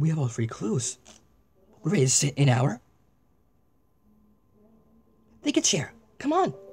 We have all three clues. We're ready to sit an hour. They can share. Come on.